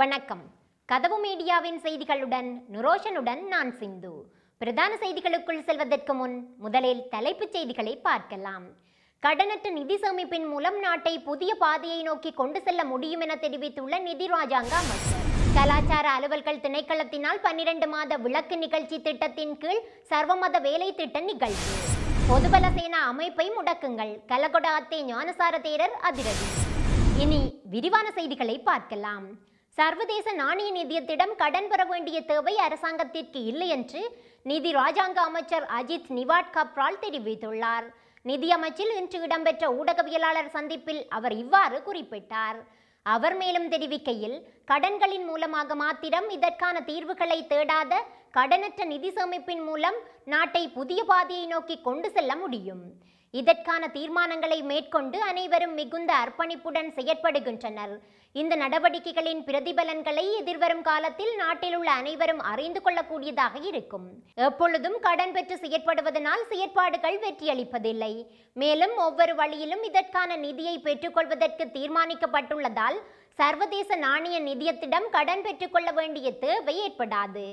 வணக்கம் கதவு மீடியாவின் செய்திகளுடன் நுரோஷனுடன் நான் சிந்து பிரதான செய்திகளுக்குள் செல்வதற்கு முன் முதலில் தலைப்புச் செய்திகளை பார்க்கலாம் கடனற்ற நிதி சேமிப்பின் மூலம் நாட்டை புதிய பாதையை நோக்கி கொண்டு செல்ல முடியும் என தெரிவித்துள்ள நிதி ராஜாங்க கலாச்சார அலுவல்கள் திணைக்களத்தினால் பன்னிரண்டு மாத விளக்கு நிகழ்ச்சி திட்டத்தின் கீழ் சர்வமத வேலை திட்ட நிகழ்ச்சி பொதுபல சேனா அமைப்பை முடக்குங்கள் கலகொட அத்தே ஞானசார தேரர் அதிரடி இனி விரிவான செய்திகளை பார்க்கலாம் சர்வதேச நாணய நிதியத்திடம் கடன் பெற வேண்டிய தேவை அரசாங்கத்திற்கு இல்லை என்று நிதி ராஜாங்க அமைச்சர் அஜித் நிவாட் கப்ரால் தெரிவித்துள்ளார் நிதியமைச்சில் இன்று இடம்பெற்ற ஊடகவியலாளர் சந்திப்பில் அவர் இவ்வாறு குறிப்பிட்டார் அவர் மேலும் தெரிவிக்கையில் கடன்களின் மூலமாக மாத்திரம் இதற்கான தீர்வுகளை தேடாத கடனற்ற நிதி சேமிப்பின் மூலம் நாட்டை புதிய பாதையை நோக்கி கொண்டு செல்ல முடியும் இதற்கான தீர்மானங்களை மேற்கொண்டு அனைவரும் மிகுந்த அர்ப்பணிப்புடன் செயற்படுகின்றனர் இந்த நடவடிக்கைகளின் பிரதிபலன்களை எதிர்வரும் காலத்தில் நாட்டில் உள்ள அனைவரும் அறிந்து கொள்ளக்கூடியதாக இருக்கும் எப்பொழுதும் கடன் பெற்று செயற்படுவதனால் செயற்பாடுகள் வெற்றியளிப்பதில்லை மேலும் ஒவ்வொரு வழியிலும் இதற்கான நிதியை பெற்றுக்கொள்வதற்கு தீர்மானிக்கப்பட்டுள்ளதால் சர்வதேச நாணய நிதியத்திடம் கடன் பெற்றுக்கொள்ள வேண்டிய தேவை ஏற்படாது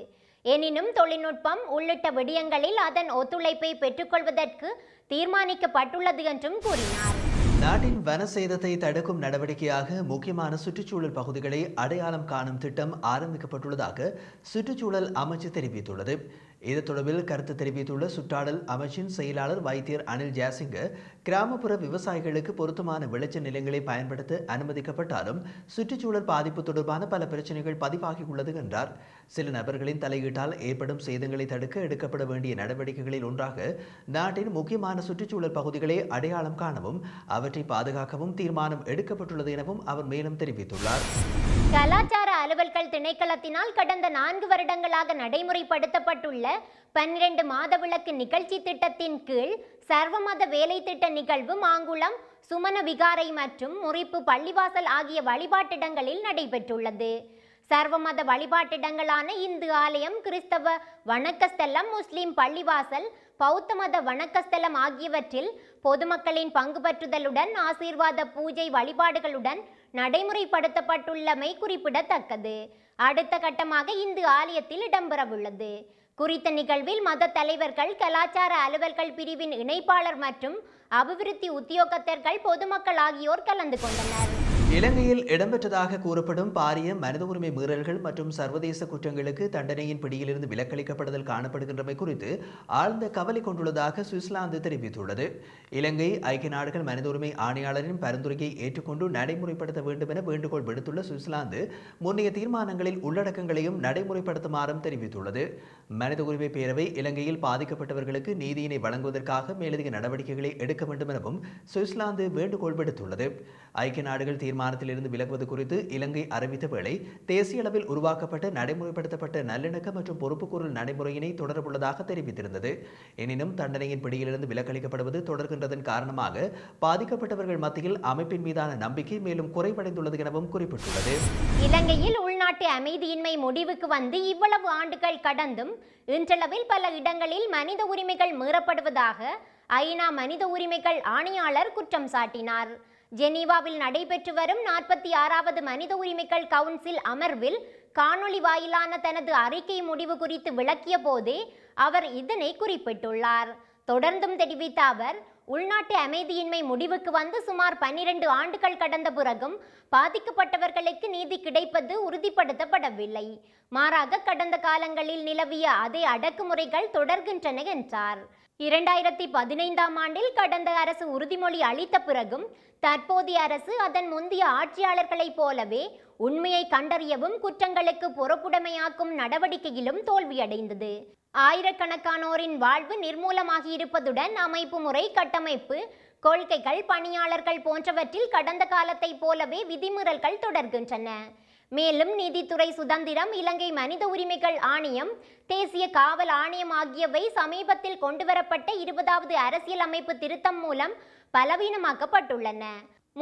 எனினும் தொழில்நுட்பம் உள்ளிட்ட விடயங்களில் அதன் ஒத்துழைப்பை பெற்றுக்கொள்வதற்கு தீர்மானிக்கப்பட்டுள்ளது என்றும் கூறினார் நாட்டின் வன சேதத்தை தடுக்கும் நடவடிக்கையாக முக்கியமான சுற்றுச்சூழல் பகுதிகளை அடையாளம் காணும் திட்டம் ஆரம்பிக்கப்பட்டுள்ளதாக சுற்றுச்சூழல் அமைச்சு தெரிவித்துள்ளது இது தொடர்பில் கருத்து தெரிவித்துள்ள சுற்றாடல் அமைச்சின் செயலாளர் வைத்தியர் அனில் ஜாசிங்கு கிராமப்புற விவசாயிகளுக்கு பொருத்தமான விளைச்ச நிலங்களை பயன்படுத்த அனுமதிக்கப்பட்டாலும் சுற்றுச்சூழல் பாதிப்பு தொடர்பான பல பிரச்சனைகள் பதிவாகியுள்ளது என்றார் சில நபர்களின் தலையீட்டால் ஏற்படும் சேதங்களை தடுக்க எடுக்கப்பட வேண்டிய நடவடிக்கைகளில் ஒன்றாக நாட்டின் முக்கியமான சுற்றுச்சூழல் பகுதிகளை அடையாளம் காணவும் அவற்றை பாதுகாக்கவும் தீர்மானம் எடுக்கப்பட்டுள்ளது எனவும் அவர் மேலும் தெரிவித்துள்ளார் கலாச்சார அலுவல்கள் திணைக்களத்தினால் கடந்த நான்கு வருடங்களாக நடைமுறைப்படுத்தப்பட்டுள்ள பன்னிரண்டு மாத விளக்கு நிகழ்ச்சி திட்டத்தின் கீழ் சர்வமத வேலை திட்ட நிகழ்வு மாங்குளம் சுமன விகாரை மற்றும் முறிப்பு பள்ளிவாசல் ஆகிய வழிபாட்டிடங்களில் நடைபெற்றுள்ளது சர்வமத வழிபாட்டிடங்களான இந்து ஆலயம் கிறிஸ்தவ வணக்கஸ்தலம் முஸ்லிம் பள்ளிவாசல் பௌத்த மத வணக்கஸ்தலம் ஆகியவற்றில் பொதுமக்களின் பங்குபற்றுதலுடன் ஆசீர்வாத பூஜை வழிபாடுகளுடன் நடைமுறைப்படுத்தப்பட்டுள்ளமை குறிப்பிடத்தக்கது அடுத்த கட்டமாக இந்து ஆலயத்தில் இடம்பெறவுள்ளது குறித்த நிகழ்வில் மத தலைவர்கள் கலாச்சார அலுவல்கள் பிரிவின் இணைப்பாளர் மற்றும் அபிவிருத்தி உத்தியோகத்தர்கள் பொதுமக்கள் ஆகியோர் கலந்து கொண்டனர் இலங்கையில் இடம்பெற்றதாக கூறப்படும் பாரிய மனித உரிமை மீறல்கள் மற்றும் சர்வதேச குற்றங்களுக்கு தண்டனையின் பிடியிலிருந்து விலக்களிக்கப்படுதல் காணப்படுகின்றமை குறித்து ஆழ்ந்த கவலை கொண்டுள்ளதாக சுவிட்சர்லாந்து தெரிவித்துள்ளது இலங்கை ஐக்கிய நாடுகள் மனித உரிமை ஆணையாளரின் பரிந்துரையை ஏற்றுக்கொண்டு நடைமுறைப்படுத்த வேண்டும் என வேண்டுகோள் விடுத்துள்ள சுவிட்சர்லாந்து முன்னைய தீர்மானங்களில் உள்ளடக்கங்களையும் நடைமுறைப்படுத்துமாறும் தெரிவித்துள்ளது மனித உரிமை பேரவை இலங்கையில் பாதிக்கப்பட்டவர்களுக்கு நீதியினை வழங்குவதற்காக மேலதிக நடவடிக்கைகளை எடுக்க வேண்டும் எனவும் சுவிட்சர்லாந்து வேண்டுகோள் விடுத்துள்ளது ஐக்கிய நாடுகள் தீர்மானத்திலிருந்து விலகுவது குறித்து இலங்கை அறிவித்த வேளை தேசிய அளவில் உருவாக்கப்பட்ட நடைமுறைப்படுத்தப்பட்ட நல்லிணக்க மற்றும் பொறுப்புக்கூறல் நடைமுறையினை தொடரவுள்ளதாக தெரிவித்திருந்தது எனினும் தண்டனையின் பிடியிலிருந்து விலக்களிக்கப்படுவது தொடர்கின்றதன் காரணமாக பாதிக்கப்பட்டவர்கள் மத்தியில் அமைப்பின் மீதான நம்பிக்கை மேலும் குறைவடைந்துள்ளது எனவும் குறிப்பிட்டுள்ளது இலங்கையில் உள்நாட்டு அமைதியின்மை முடிவுக்கு வந்து இவ்வளவு ஆண்டுகள் கடந்தும் இன்றளவில் பல இடங்களில் மனித உரிமைகள் மீறப்படுவதாக ஐநா மனித உரிமைகள் ஆணையாளர் குற்றம் சாட்டினார் ஜெனீவாவில் நடைபெற்று வரும் நாற்பத்தி ஆறாவது மனித உரிமைகள் கவுன்சில் அமர்வில் காணொளி வாயிலான தனது அறிக்கை முடிவு குறித்து விளக்கிய போதே அவர் இதனை குறிப்பிட்டுள்ளார் தொடர்ந்தும் தெரிவித்த அவர் உள்நாட்டு அமைதியின்மை முடிவுக்கு வந்து சுமார் பன்னிரண்டு ஆண்டுகள் கடந்த பிறகும் பாதிக்கப்பட்டவர்களுக்கு நீதி கிடைப்பது உறுதிப்படுத்தப்படவில்லை மாறாக கடந்த காலங்களில் நிலவிய அதே அடக்குமுறைகள் தொடர்கின்றன என்றார் இரண்டாயிரத்தி பதினைந்தாம் ஆண்டில் கடந்த அரசு உறுதிமொழி அளித்த பிறகும் தற்போதைய அரசு அதன் முந்தைய ஆட்சியாளர்களைப் போலவே உண்மையை கண்டறியவும் குற்றங்களுக்கு பொறுப்புடைமையாக்கும் நடவடிக்கையிலும் தோல்வியடைந்தது ஆயிரக்கணக்கானோரின் வாழ்வு நிர்மூலமாகியிருப்பதுடன் அமைப்பு முறை கட்டமைப்பு கொள்கைகள் பணியாளர்கள் போன்றவற்றில் கடந்த காலத்தைப் போலவே விதிமுறல்கள் தொடர்கின்றன மேலும் நீதித்துறை சுதந்திரம் இலங்கை மனித உரிமைகள் ஆணையம் தேசிய காவல் ஆணையம் ஆகியவை சமீபத்தில் கொண்டுவரப்பட்ட இருபதாவது அரசியலமைப்பு திருத்தம் மூலம் பலவீனமாக்கப்பட்டுள்ளன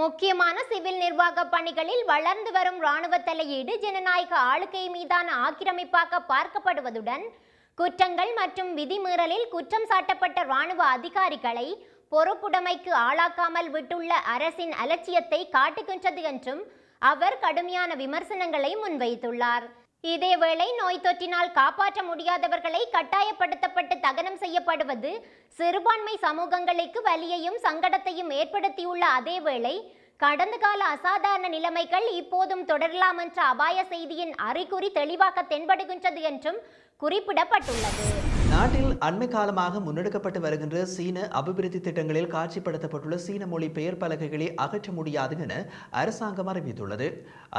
முக்கியமான சிவில் நிர்வாக பணிகளில் வளர்ந்து வரும் இராணுவ தலையீடு ஜனநாயக ஆளுகை மீதான ஆக்கிரமிப்பாக பார்க்கப்படுவதுடன் குற்றங்கள் மற்றும் விதிமீறலில் குற்றம் சாட்டப்பட்ட இராணுவ அதிகாரிகளை பொறுப்புடைமைக்கு ஆளாக்காமல் விட்டுள்ள அரசின் அலட்சியத்தை காட்டுகின்றது என்றும் அவர் கடுமையான விமர்சனங்களை முன்வைத்துள்ளார் இதேவேளை நோய் தொற்றினால் காப்பாற்ற முடியாதவர்களை கட்டாயப்படுத்தப்பட்டு தகனம் செய்யப்படுவது சிறுபான்மை சமூகங்களுக்கு வலியையும் சங்கடத்தையும் ஏற்படுத்தியுள்ள அதேவேளை கடந்த கால அசாதாரண நிலைமைகள் இப்போதும் தொடரலாம் என்ற அபாய செய்தியின் அறிகுறி தெளிவாக தென்படுகின்றது என்றும் குறிப்பிடப்பட்டுள்ளது நாட்டில் அண்மை காலமாக முன்னெடுக்கப்பட்டு வருகின்ற சீன அபிவிருத்தி திட்டங்களில் காட்சிப்படுத்தப்பட்டுள்ள சீன மொழி பெயர் பலகைகளை அகற்ற முடியாது என அரசாங்கம் அறிவித்துள்ளது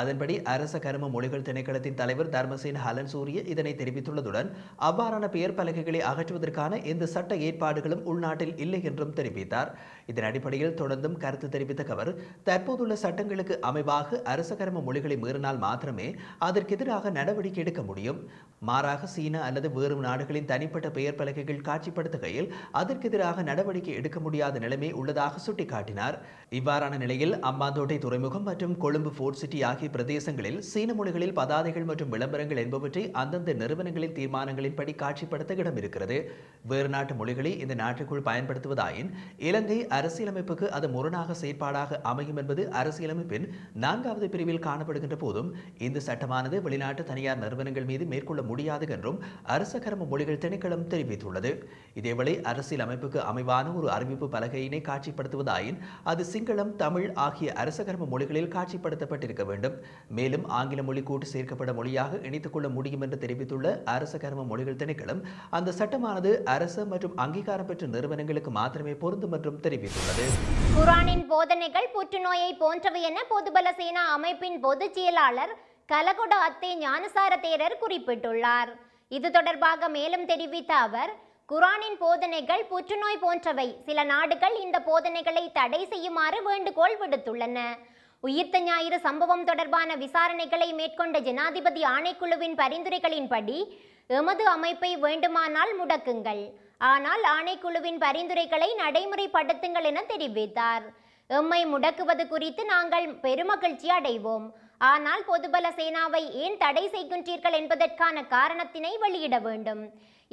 அதன்படி அரச கரும மொழிகள் திணைக்களத்தின் தலைவர் தர்மசேன் ஹலன் சூரிய இதனை தெரிவித்துள்ளதுடன் அவ்வாறான பெயர் பலகைகளை அகற்றுவதற்கான எந்த சட்ட ஏற்பாடுகளும் உள்நாட்டில் இல்லை என்றும் தெரிவித்தார் இதன் அடிப்படையில் தொடர்ந்தும் கருத்து தெரிவித்த அவர் தற்போதுள்ள சட்டங்களுக்கு அமைவாக அரச கரும மொழிகளை மீறினால் மாத்திரமே அதற்கு எதிராக நடவடிக்கை எடுக்க முடியும் மாறாக சீனா அல்லது வேறு நாடுகளின் தனிப்பட்ட தனிப்பட்ட பெயர் பலகைகள் காட்சிப்படுத்துகையில் எதிராக நடவடிக்கை எடுக்க முடியாத நிலைமை உள்ளதாக சுட்டிக்காட்டினார் இவ்வாறான நிலையில் அம்பாந்தோட்டை துறைமுகம் மற்றும் கொழும்பு போர்ட் சிட்டி ஆகிய பிரதேசங்களில் சீன மொழிகளில் பதாதைகள் மற்றும் விளம்பரங்கள் என்பவற்றை அந்தந்த நிறுவனங்களின் தீர்மானங்களின்படி காட்சிப்படுத்த இடம் இருக்கிறது வேறு நாட்டு மொழிகளை இந்த நாட்டுக்குள் பயன்படுத்துவதாயின் இலங்கை அரசியலமைப்புக்கு அது முரணாக செயற்பாடாக அமையும் என்பது அரசியலமைப்பின் நான்காவது பிரிவில் காணப்படுகின்ற போதும் இந்த சட்டமானது வெளிநாட்டு தனியார் நிறுவனங்கள் மீது மேற்கொள்ள முடியாது என்றும் அரச கரம மொழிகள் திணைக்கள திணைக்களம் தெரிவித்துள்ளது இதேவேளை அரசியல் அமைப்புக்கு அமைவான ஒரு அறிவிப்பு பலகையினை காட்சிப்படுத்துவதாயின் அது சிங்களம் தமிழ் ஆகிய அரசகர்ம மொழிகளில் காட்சிப்படுத்தப்பட்டிருக்க வேண்டும் மேலும் ஆங்கில மொழி கூட்டு சேர்க்கப்பட மொழியாக இணைத்துக் கொள்ள முடியும் என்று தெரிவித்துள்ள அரசகர்ம மொழிகள் திணைக்களம் அந்த சட்டமானது அரச மற்றும் அங்கீகாரம் பெற்ற நிறுவனங்களுக்கு மாத்திரமே பொருந்தும் என்றும் தெரிவித்துள்ளது குரானின் போதனைகள் புற்றுநோயை போன்றவை என பொதுபல சேனா அமைப்பின் பொதுச் செயலாளர் கலகுட அத்தே ஞானசார தேரர் குறிப்பிட்டுள்ளார் இது தொடர்பாக மேலும் தெரிவித்த அவர் குரானின் போதனைகள் புற்றுநோய் போன்றவை சில நாடுகள் இந்த போதனைகளை தடை செய்யுமாறு வேண்டுகோள் விடுத்துள்ளன உயிர்த்த ஞாயிறு சம்பவம் தொடர்பான விசாரணைகளை மேற்கொண்ட ஜனாதிபதி ஆணைக்குழுவின் பரிந்துரைகளின்படி எமது அமைப்பை வேண்டுமானால் முடக்குங்கள் ஆனால் ஆணைக்குழுவின் பரிந்துரைகளை நடைமுறைப்படுத்துங்கள் என தெரிவித்தார் எம்மை முடக்குவது குறித்து நாங்கள் பெருமகிழ்ச்சி அடைவோம் ஆனால் பொதுபல சேனாவை ஏன் தடை செய்கின்றீர்கள் என்பதற்கான காரணத்தினை வெளியிட வேண்டும்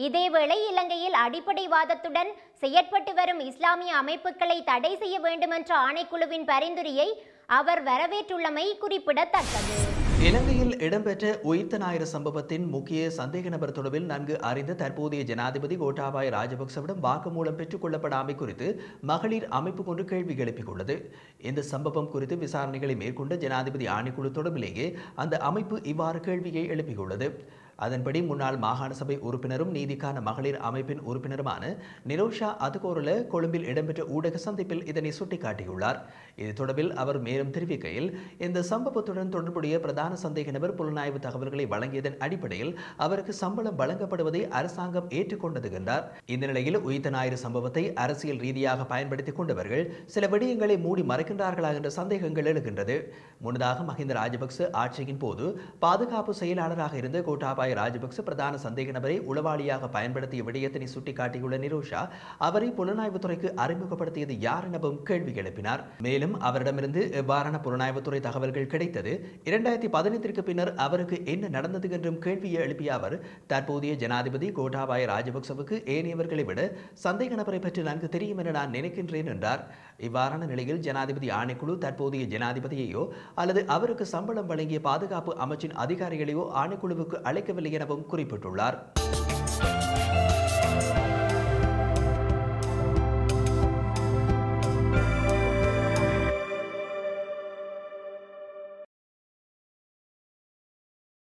இதேவேளை இலங்கையில் அடிப்படைவாதத்துடன் செயற்பட்டு வரும் இஸ்லாமிய அமைப்புகளை தடை செய்ய வேண்டுமென்ற ஆணைக்குழுவின் பரிந்துரையை அவர் வரவேற்றுள்ளமை குறிப்பிடத்தக்கது இலங்கையில் இடம்பெற்ற உயிர்த்த ஞாயிறு சம்பவத்தின் முக்கிய சந்தேக நபர் தொடர்பில் நன்கு அறிந்த தற்போதைய ஜனாதிபதி கோட்டாபாய் ராஜபக்சவிடம் வாக்குமூலம் பெற்றுக் கொள்ளப்படாமை குறித்து மகளிர் அமைப்பு கொண்டு கேள்வி எழுப்பியுள்ளது இந்த சம்பவம் குறித்து விசாரணைகளை மேற்கொண்ட ஜனாதிபதி ஆணைக்குழு தொடர்பிலேயே அந்த அமைப்பு இவ்வாறு கேள்வியை எழுப்பியுள்ளது அதன்படி முன்னாள் மாகாண சபை உறுப்பினரும் நீதிக்கான மகளிர் அமைப்பின் உறுப்பினருமான நிரோஷா அதுகோரல கொழும்பில் இடம்பெற்ற ஊடக சந்திப்பில் இதனை சுட்டிக்காட்டியுள்ளார் இது தொடர்பில் அவர் மேலும் தெரிவிக்கையில் இந்த சம்பவத்துடன் தொடர்புடைய பிரதான சந்தேக நபர் புலனாய்வு தகவல்களை வழங்கியதன் அடிப்படையில் அவருக்கு சம்பளம் வழங்கப்படுவதை அரசாங்கம் ஏற்றுக்கொண்டது என்றார் இந்த நிலையில் உயிர் ஞாயிறு சம்பவத்தை அரசியல் ரீதியாக பயன்படுத்திக் கொண்டவர்கள் சில விடயங்களை மூடி மறைக்கின்றார்களா என்ற சந்தேகங்கள் எழுகின்றது முன்னதாக மஹிந்த ராஜபக்ச ஆட்சியின் போது பாதுகாப்பு செயலாளராக இருந்த கோட்டாபாய கோட்டாபய ராஜபக்ச பிரதான சந்தேக நபரை உளவாளியாக பயன்படுத்திய விடயத்தினை சுட்டிக்காட்டியுள்ள நிரோஷா அவரை புலனாய்வுத்துறைக்கு அறிமுகப்படுத்தியது யார் எனவும் கேள்வி எழுப்பினார் மேலும் அவரிடமிருந்து எவ்வாறான புலனாய்வுத்துறை தகவல்கள் கிடைத்தது இரண்டாயிரத்தி பதினைந்திற்கு பின்னர் அவருக்கு என்ன நடந்தது என்றும் கேள்வியை எழுப்பிய அவர் தற்போதைய ஜனாதிபதி கோட்டாபாய ராஜபக்சவுக்கு ஏனையவர்களை விட சந்தேக நபரை பற்றி நன்கு தெரியும் என நான் நினைக்கின்றேன் என்றார் இவ்வாறான நிலையில் ஜனாதிபதி ஆணைக்குழு தற்போதைய ஜனாதிபதியையோ அல்லது அவருக்கு சம்பளம் வழங்கிய பாதுகாப்பு அமைச்சின் அதிகாரிகளையோ ஆணைக்குழுவுக்கு அழைக்கவில்லை வெளியிடவும் குறிப்பிட்டுள்ளார்